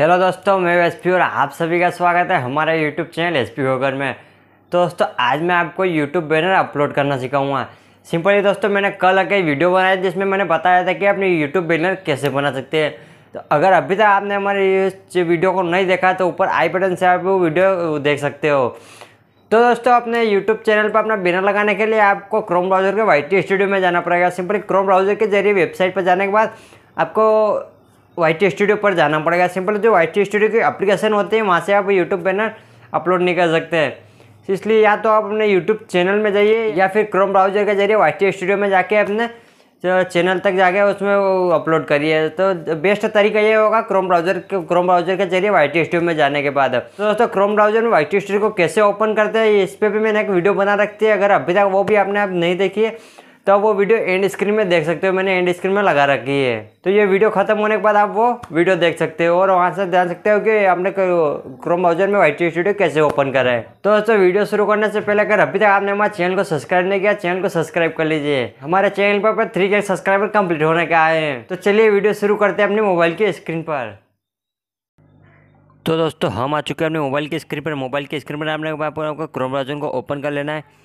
hello दोस्तों मैं S P और आप सभी का स्वागत है हमारे यूट्यूब चैनल एस पी होकर में तो दोस्तों आज मैं आपको यूट्यूब बैनर अपलोड करना सिखाऊंगा सिंपली दोस्तों मैंने कल एक वीडियो बनाया जिसमें मैंने बताया था कि अपने यूट्यूब बैनर कैसे बना सकते हैं तो अगर अभी तक आपने हमारे वीडियो को नहीं देखा तो ऊपर आई बटन से आप वो वीडियो देख सकते हो तो दोस्तों अपने यूट्यूब चैनल पर अपना बैनर लगाने के लिए आपको क्रोम ब्राउज़र के वाई स्टूडियो में जाना पड़ेगा सिंपली क्रोम ब्राउज़र के जरिए वेबसाइट पर जाने के बाद आपको वाई टी स्टूडियो पर जाना पड़ेगा सिंपल जो वाई टी स्टूडियो की अप्लीकेशन होती है वहाँ से आप यूट्यूब बैनर अपलोड नहीं कर सकते हैं तो इसलिए या तो आप अपने यूट्यूब चैनल में जाइए या फिर क्रोम ब्राउजर के जरिए वाई टी स्टूडियो में जाके अपने चैनल तक जाके उसमें अपलोड करिए तो बेस्ट तरीका ये होगा क्रोम ब्राउजर के क्रोम ब्राउजर के जरिए वाई टी स्टूडियो में जाने के बाद तो दोस्तों क्रोम ब्राउजर में वाई टी स्टूडियो को कैसे ओपन करते हैं इस पर भी मैंने एक वीडियो बना रखती है अगर अभी तक वो भी आपने आप नहीं देखी है तो आप वो वीडियो एंड स्क्रीन में देख सकते हो मैंने एंड स्क्रीन में लगा रखी है तो ये वीडियो खत्म होने के बाद आप वो वीडियो देख सकते हो और वहाँ से जान सकते हो कि आपने क्रोम ब्राउजर में वाई स्टूडियो कैसे ओपन करा है तो दोस्तों वीडियो शुरू करने से पहले अगर अभी तक आपने हमारे चैनल को सब्सक्राइब नहीं किया चैनल को सब्सक्राइब कर लीजिए हमारे चैनल पर थ्री के सब्सक्राइबर कम्प्लीट होने के आए हैं तो चलिए वीडियो शुरू करते हैं अपने मोबाइल की स्क्रीन पर तो दोस्तों हम आ चुके हैं अपने मोबाइल की स्क्रीन पर मोबाइल की स्क्रीन पर आपने क्रोम ब्राउजर को ओपन कर लेना है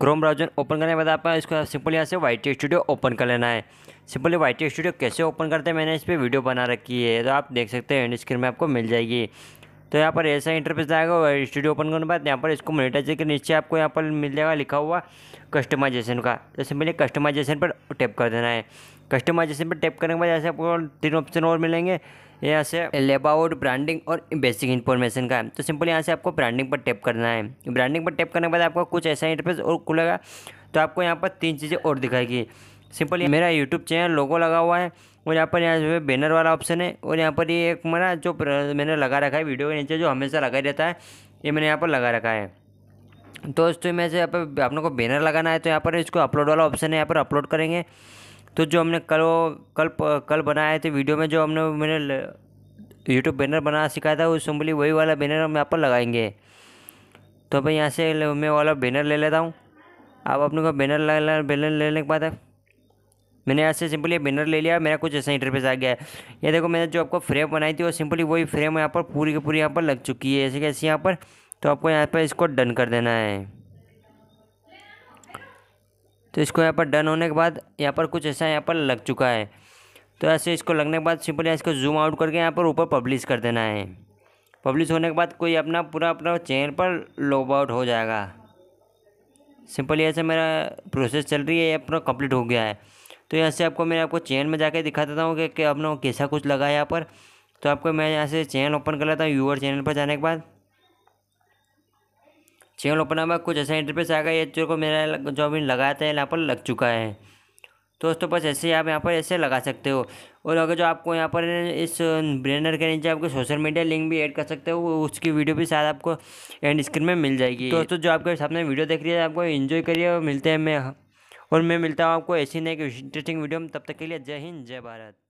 क्रोम ब्राउजर ओपन करने के बाद आपका इसको सिंपल यहाँ से वाई टी स्टूडियो ओपन कर लेना है सिंपली वाई टी स्टूडियो कैसे ओपन करते हैं मैंने इस पर वीडियो बना रखी है तो आप देख सकते हैं एंड स्क्रीन में आपको मिल जाएगी तो यहाँ पर ऐसा इंटरफेस आएगा स्टूडियो ओपन करने के बाद यहाँ पर इसको मोनिटाइज के नीचे आपको यहाँ पर मिल जाएगा लिखा हुआ कस्टमाइजेशन का तो सिंपली कस्टमाइजेशन पर टैप कर देना है कस्टमाइजेशन पर टैप करने के बाद ऐसे आपको तीन ऑप्शन और मिलेंगे यहाँ से लेबाउट ब्रांडिंग और बेसिक इन्फॉर्मेशन का है तो सिंपली यहाँ से आपको ब्रांडिंग पर टैप करना है ब्रांडिंग पर टैप करने के बाद आपको कुछ ऐसा इंटरफेस और खुलेगा तो आपको यहाँ पर तीन चीज़ें और दिखाएगी सिंपली मेरा यूट्यूब चैनल लोगो लगा हुआ है और यहाँ पर यहाँ जो है बैनर वाला ऑप्शन है और यहाँ पर ये एक मेरा जो मैंने लगा रखा है वीडियो के नीचे जो हमेशा लगा रहता है ये मैंने यहाँ पर लगा रखा है तो दोस्तों में से यहाँ पर आप लोग को बैनर लगाना है तो यहाँ पर इसको अपलोड वाला ऑप्शन है यहाँ पर अपलोड करेंगे तो जो हमने कल कल कल बनाया थे तो वीडियो में जो हमने मैंने यूट्यूब बैनर बनाना सिखाया था उस उम्बली वही वाला बैनर हम यहाँ पर लगाएंगे तो भाई यहाँ से मैं वाला बैनर ले लेता हूँ आप अपने को बैनर लगा बैनर लेने के बाद है मैंने ऐसे सिंपली बिनर ले लिया मेरा कुछ ऐसा इंटरफेस आ गया है ये देखो मैंने जो आपको फ्रेम बनाई थी वो सिंपली वही फ्रेम यहाँ पर पूरी की पूरी यहाँ पर लग चुकी है ऐसे कैसे यहाँ पर तो आपको यहाँ पर इसको डन कर देना है तो इसको यहाँ पर डन होने के बाद यहाँ पर कुछ ऐसा यहाँ पर लग चुका है तो ऐसे इसको लगने के बाद सिंपली इसको जूम आउट करके यहाँ पर ऊपर पब्लिश कर देना है पब्लिश होने के बाद कोई अपना पूरा अपना चैनल पर लॉग आउट हो जाएगा सिंपली ऐसे मेरा प्रोसेस चल रही है ये अपना कंप्लीट हो गया है तो यहाँ से आपको मैं आपको चैन में जाके दिखा देता हूँ कि, आपने कैसा कुछ लगा है यहाँ पर तो आपको मैं यहाँ से चैनल ओपन कर लेता हूँ यूवर चैनल पर जाने के बाद चैनल ओपन होने कुछ ऐसा इंटरफेस आ गया ये जो को मेरा जो अभी लगाया था यहाँ पर लग चुका है तो दोस्तों बस ऐसे ही आप यहाँ पर ऐसे लगा सकते हो और अगर जो आपको यहाँ पर इस ब्रेनर के नीचे आपको सोशल मीडिया लिंक भी ऐड कर सकते हो उसकी वीडियो भी शायद आपको एंड स्क्रीन में मिल जाएगी तो दोस्तों जो आपके सामने वीडियो देख रही है आपको इन्जॉय करिए और मिलते हैं मैं और मैं मिलता हूँ आपको ऐसी नई इंटरेस्टिंग वीडियो में तब तक के लिए जय हिंद जय भारत